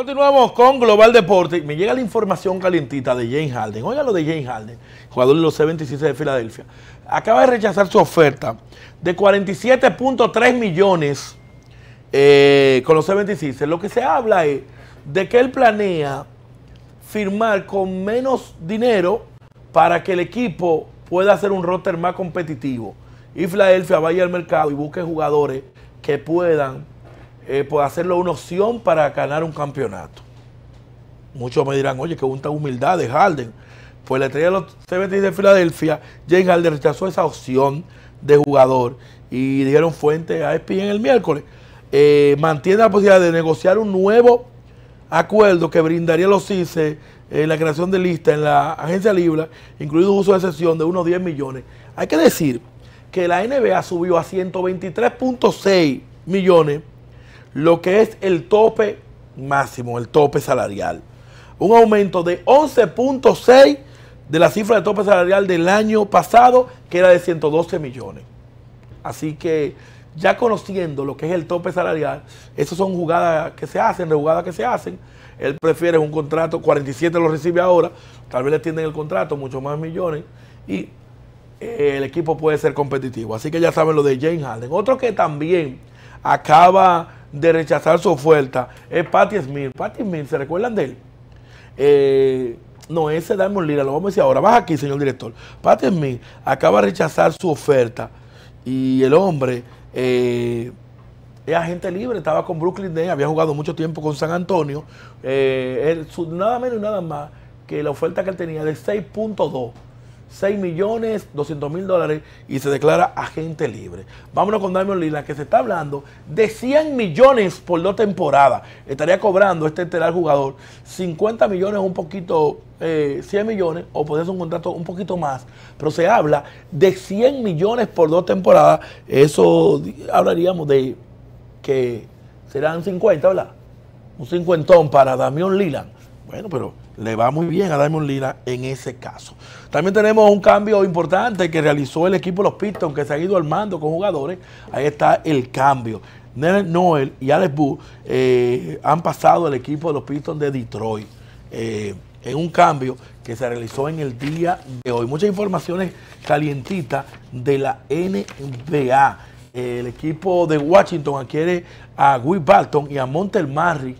Continuamos con Global Deporte. Me llega la información calientita de Jane Harden. Oiga lo de Jane Harden, jugador de los 76 de Filadelfia. Acaba de rechazar su oferta de 47.3 millones eh, con los 76. Lo que se habla es de que él planea firmar con menos dinero para que el equipo pueda hacer un roster más competitivo. Y Filadelfia vaya al mercado y busque jugadores que puedan eh, pues, hacerlo una opción para ganar un campeonato. Muchos me dirán, oye, qué unta humildad de Harden. Pues la estrella de los CBT de Filadelfia, James Harden rechazó esa opción de jugador y dijeron fuente a ESPN el miércoles. Eh, mantiene la posibilidad de negociar un nuevo acuerdo que brindaría a los CICE en la creación de lista en la agencia Libra, incluido un uso de excepción de unos 10 millones. Hay que decir que la NBA subió a 123.6 millones lo que es el tope máximo, el tope salarial. Un aumento de 11.6 de la cifra de tope salarial del año pasado, que era de 112 millones. Así que ya conociendo lo que es el tope salarial, esas son jugadas que se hacen, rejugadas que se hacen. Él prefiere un contrato, 47 lo recibe ahora, tal vez le tienen el contrato, muchos más millones, y eh, el equipo puede ser competitivo. Así que ya saben lo de Jane Harden. Otro que también acaba de rechazar su oferta es Patti Smith. Patty Smith, ¿se recuerdan de él? Eh, no, ese Diamond Lira, lo vamos a decir ahora. Baja aquí, señor director. Patti Smith acaba de rechazar su oferta y el hombre eh, es agente libre, estaba con Brooklyn Nets, había jugado mucho tiempo con San Antonio. Eh, nada menos y nada más que la oferta que él tenía de 6.2 6 millones 200 mil dólares y se declara agente libre. Vámonos con Damian Lillard, que se está hablando de 100 millones por dos temporadas. Estaría cobrando este estelar jugador 50 millones, un poquito, 100 eh, millones, o podría ser un contrato un poquito más. Pero se habla de 100 millones por dos temporadas. Eso hablaríamos de que serán 50, ¿verdad? Un cincuentón para Damián Lilan. Bueno, pero le va muy bien a Diamond Lina en ese caso. También tenemos un cambio importante que realizó el equipo de los Pistons, que se ha ido armando con jugadores. Ahí está el cambio. Nelly Noel y Alex Boo eh, han pasado al equipo de los Pistons de Detroit. Eh, en un cambio que se realizó en el día de hoy. Muchas informaciones calientitas de la NBA. El equipo de Washington adquiere a Will Barton y a Montel Marri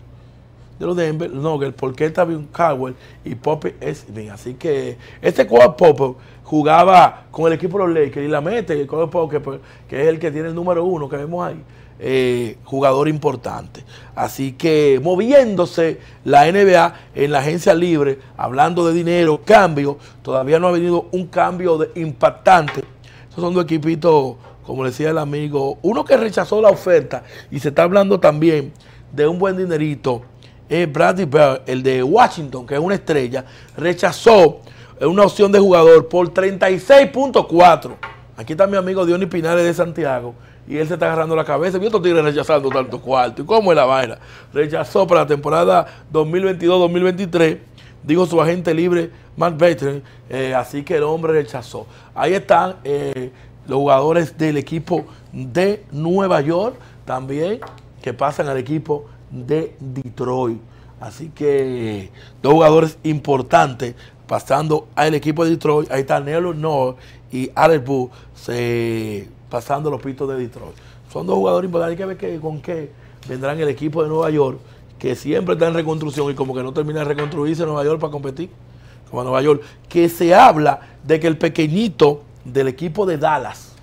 de los Denver Nuggets porque él también Cowell y Pope es... Así que este Cowell Pope jugaba con el equipo de los Lakers y la mete, el Cowell Pope, pues, que es el que tiene el número uno que vemos ahí. Eh, jugador importante. Así que moviéndose la NBA en la agencia libre, hablando de dinero, cambio, todavía no ha venido un cambio de impactante. Estos son dos equipitos, como decía el amigo, uno que rechazó la oferta y se está hablando también de un buen dinerito el de Washington, que es una estrella, rechazó una opción de jugador por 36.4. Aquí está mi amigo Diony Pinares de Santiago. Y él se está agarrando la cabeza. Y otro tigre rechazando tanto cuarto. ¿Y cómo es la vaina? Rechazó para la temporada 2022-2023. Dijo su agente libre, Mark Bateman, eh, así que el hombre rechazó. Ahí están eh, los jugadores del equipo de Nueva York. También que pasan al equipo de Detroit. Así que dos jugadores importantes pasando al equipo de Detroit. Ahí está Nelo Noor y Alex Boo pasando los pitos de Detroit. Son dos jugadores importantes. Hay que ver con qué vendrán el equipo de Nueva York, que siempre está en reconstrucción y como que no termina de reconstruirse Nueva York para competir. Como Nueva York. Que se habla de que el pequeñito del equipo de Dallas,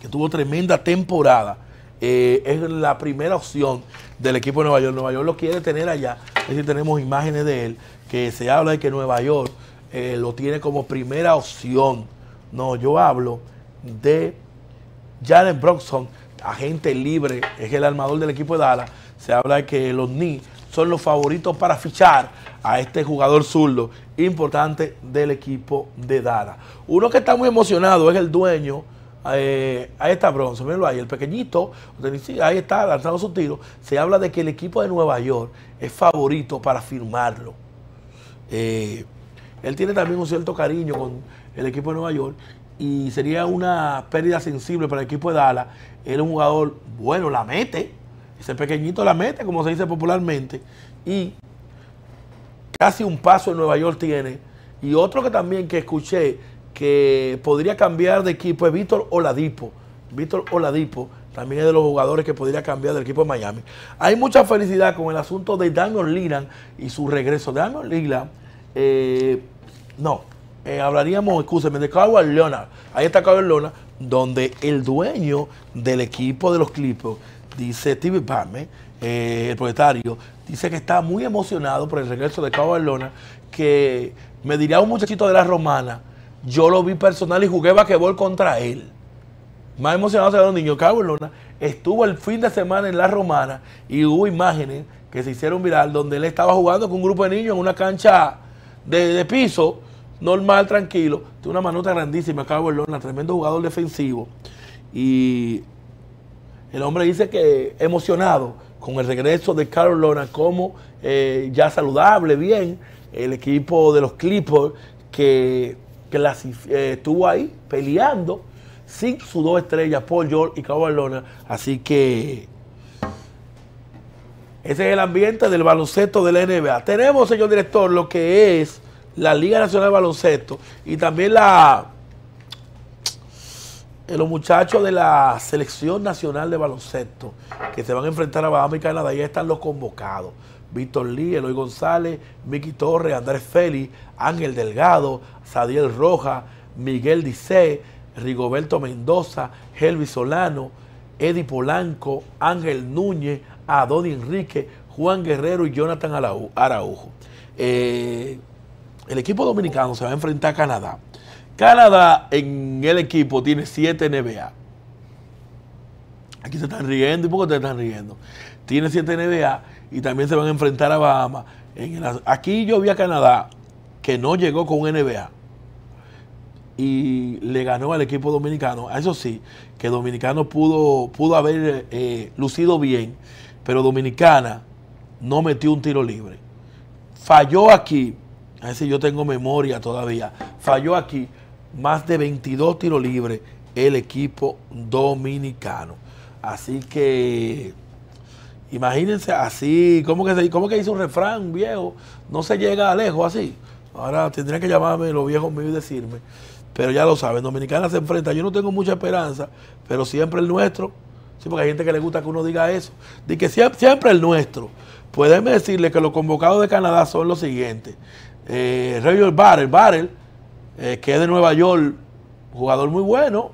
que tuvo tremenda temporada, eh, es la primera opción del equipo de Nueva York. Nueva York lo quiere tener allá. Es decir, tenemos imágenes de él que se habla de que Nueva York eh, lo tiene como primera opción. No, yo hablo de Jalen Bronson, agente libre, es el armador del equipo de Dallas. Se habla de que los Knicks son los favoritos para fichar a este jugador zurdo importante del equipo de Dallas. Uno que está muy emocionado es el dueño eh, ahí está Bronson, mírenlo ahí, el pequeñito, ahí está lanzando su tiro. Se habla de que el equipo de Nueva York es favorito para firmarlo. Eh, él tiene también un cierto cariño con el equipo de Nueva York y sería una pérdida sensible para el equipo de Dallas. Él es un jugador bueno, la mete, ese pequeñito la mete, como se dice popularmente, y casi un paso en Nueva York tiene. Y otro que también que escuché que podría cambiar de equipo es Víctor Oladipo. Víctor Oladipo también es de los jugadores que podría cambiar del equipo de Miami. Hay mucha felicidad con el asunto de Daniel Lillard y su regreso. Daniel Lillard, eh, no, eh, hablaríamos, escúcheme, de Kawhi Leonard. Ahí está Kawhi Leonard, donde el dueño del equipo de los Clippers, dice Steve Palmer, eh, el propietario, dice que está muy emocionado por el regreso de Cabo Leonard, que me diría un muchachito de la romana, yo lo vi personal y jugué vaquebol contra él. Más emocionado será los niño Carlos Lona estuvo el fin de semana en La Romana y hubo imágenes que se hicieron viral donde él estaba jugando con un grupo de niños en una cancha de, piso, normal, tranquilo. Tiene una manota grandísima, Carlos Lona, tremendo jugador defensivo. Y el hombre dice que emocionado con el regreso de Carlos Lona como eh, ya saludable, bien, el equipo de los Clippers que eh, estuvo ahí peleando sin sus dos estrellas, Paul George y Cabo Leonard. Así que ese es el ambiente del baloncesto de la NBA. Tenemos, señor director, lo que es la Liga Nacional de Baloncesto y también eh, los muchachos de la Selección Nacional de Baloncesto que se van a enfrentar a Bahamas y Canadá. Ya están los convocados. Víctor Lee, Eloy González, Miki Torres, Andrés Félix, Ángel Delgado, Sadiel Roja, Miguel Dice, Rigoberto Mendoza, Helvi Solano, Eddie Polanco, Ángel Núñez, Adoni Enrique, Juan Guerrero y Jonathan Araujo. Eh, el equipo dominicano se va a enfrentar a Canadá. Canadá en el equipo tiene 7 NBA. Aquí se están riendo. ¿Y por qué te están riendo? tiene 7 NBA y también se van a enfrentar a Bahamas. aquí yo vi a Canadá que no llegó con NBA y le ganó al equipo dominicano. Eso sí, que Dominicano pudo, pudo haber eh, lucido bien, pero Dominicana no metió un tiro libre. Falló aquí, a ver si yo tengo memoria todavía, falló aquí más de 22 tiros libres el equipo dominicano. Así que Imagínense así, ¿cómo que, que dice un refrán viejo? No se llega lejos así. Ahora tendría que llamarme los viejos míos y decirme. Pero ya lo saben, Dominicana se enfrenta. Yo no tengo mucha esperanza, pero siempre el nuestro. Sí, porque hay gente que le gusta que uno diga eso. De que siempre, el nuestro. pueden decirle que los convocados de Canadá son los siguientes. Eh, Roger Barrel, Barrel, eh, que es de Nueva York, jugador muy bueno,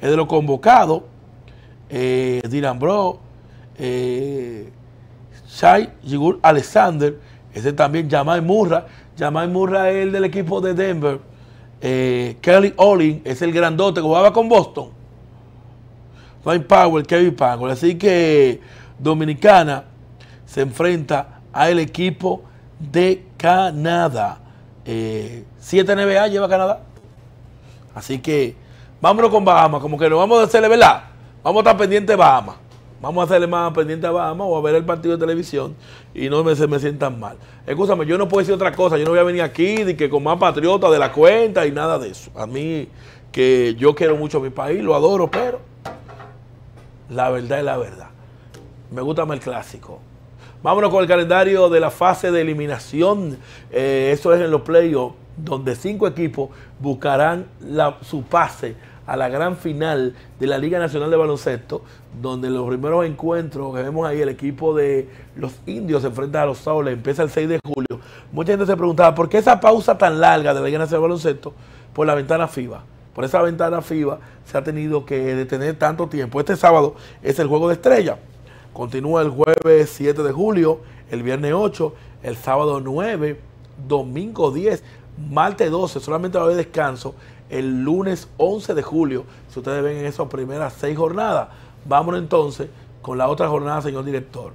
es de los convocados. Eh, Dylan Bro, eh, Shai Yigur Alexander, ese también Jamal Murra, Jamal Murra es el del equipo de Denver, eh, Kelly Olin es el grandote que jugaba con Boston, Ryan Powell, Kevin Powell, así que Dominicana se enfrenta al equipo de Canadá. Eh, 7 NBA lleva Canadá. Así que vámonos con Bahamas, como que lo vamos a hacerle, ¿verdad? Vamos a estar pendientes de Bahamas. Vamos a hacerle más pendiente a Bahamas o a ver el partido de televisión y no me, se me sientan mal. Escúchame, yo no puedo decir otra cosa. Yo no voy a venir aquí ni que con más patriota de la cuenta y nada de eso. A mí, que yo quiero mucho a mi país, lo adoro, pero la verdad es la verdad. Me gusta más el clásico. Vámonos con el calendario de la fase de eliminación. Eh, eso es en los playoffs, donde cinco equipos buscarán su pase a la gran final de la Liga Nacional de Baloncesto, donde los primeros encuentros que vemos ahí, el equipo de los indios se enfrenta a los saules, empieza el 6 de julio. Mucha gente se preguntaba, ¿por qué esa pausa tan larga de la Liga Nacional de Baloncesto? Por la ventana FIBA. Por esa ventana FIBA se ha tenido que detener tanto tiempo. Este sábado es el juego de estrella. Continúa el jueves 7 de julio, el viernes 8, el sábado 9, domingo 10, martes 12. Solamente va a haber descanso el lunes 11 de julio. Si ustedes ven en esas primeras seis jornadas, vámonos entonces con la otra jornada, señor director.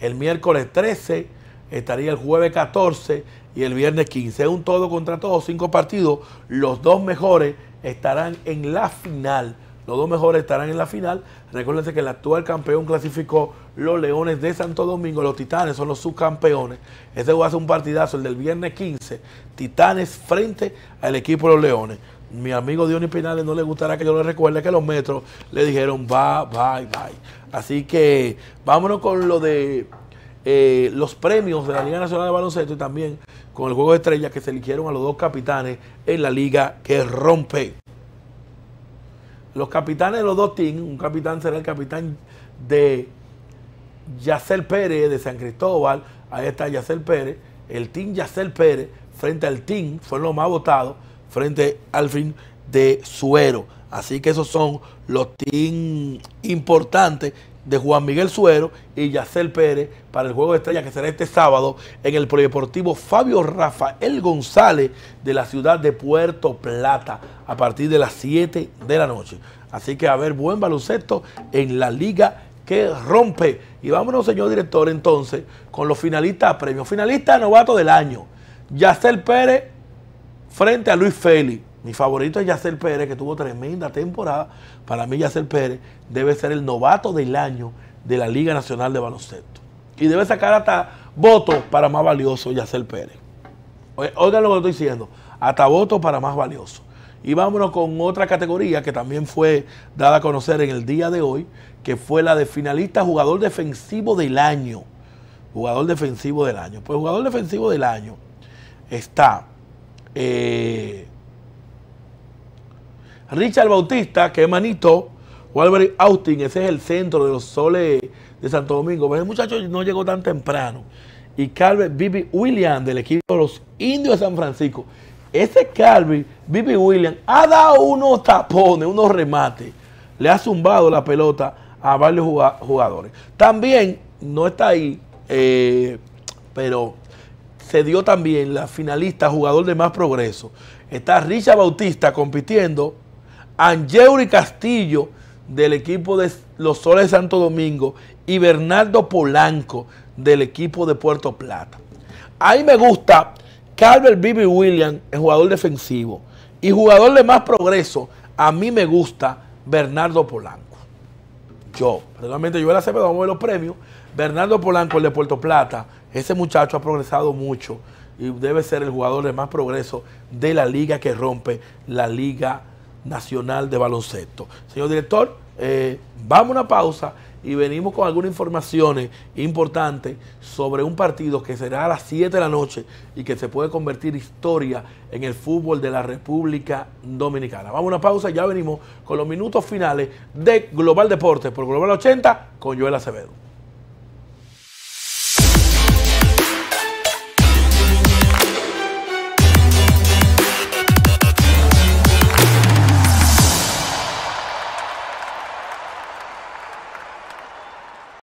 El miércoles 13 estaría el jueves 14 y el viernes 15. un todo contra todo, cinco partidos. Los dos mejores estarán en la final los dos mejores estarán en la final. Recuérdense que el actual campeón clasificó los Leones de Santo Domingo. Los Titanes son los subcampeones. Este va a ser un partidazo, el del viernes 15. Titanes frente al equipo de los Leones. Mi amigo Dionis Pinales no le gustará que yo le recuerde que los metros le dijeron va, bye, bye. Así que vámonos con lo de eh, los premios de la Liga Nacional de Baloncesto y también con el juego de estrellas que se eligieron a los dos capitanes en la liga que rompe. Los capitanes de los dos teams, un capitán será el capitán de Yacel Pérez de San Cristóbal, ahí está Yacel Pérez, el team Yacel Pérez frente al team, fue lo más votado frente al fin de Suero. Así que esos son los teams importantes de Juan Miguel Suero y Yacel Pérez para el Juego de Estrellas que será este sábado en el Polideportivo Fabio Rafael González de la ciudad de Puerto Plata a partir de las 7 de la noche. Así que a ver, buen baloncesto en la liga que rompe. Y vámonos, señor director, entonces con los finalistas a premios. Finalista novato del año, Yacel Pérez frente a Luis Félix. Mi favorito es Yacer Pérez, que tuvo tremenda temporada. Para mí, Yacer Pérez debe ser el novato del año de la Liga Nacional de Baloncesto. Y debe sacar hasta votos para más valioso Yacer Pérez. Oigan lo que estoy diciendo. Hasta votos para más valioso. Y vámonos con otra categoría que también fue dada a conocer en el día de hoy, que fue la de finalista jugador defensivo del año. Jugador defensivo del año. Pues jugador defensivo del año está eh, Richard Bautista, que es manito, o Austin, ese es el centro de los soles de Santo Domingo. Pero pues ese muchacho no llegó tan temprano. Y Calvin Bibi Williams del equipo de los Indios de San Francisco. Ese Calvin Bibi Williams ha dado unos tapones, unos remates. Le ha zumbado la pelota a varios jugadores. También no está ahí, eh, pero se dio también la finalista, jugador de más progreso. Está Richard Bautista compitiendo Angeuri Castillo del equipo de los Soles de Santo Domingo y Bernardo Polanco del equipo de Puerto Plata. Ahí me gusta Calvert Bibi Williams, el jugador defensivo. Y jugador de más progreso, a mí me gusta Bernardo Polanco. Yo, realmente yo era hace vamos a los premios. Bernardo Polanco, el de Puerto Plata, ese muchacho ha progresado mucho y debe ser el jugador de más progreso de la liga que rompe la liga Nacional de Baloncesto. Señor director, eh, vamos a una pausa y venimos con algunas informaciones importantes sobre un partido que será a las 7 de la noche y que se puede convertir historia en el fútbol de la República Dominicana. Vamos a una pausa y ya venimos con los minutos finales de Global Deportes por Global 80 con Joel Acevedo.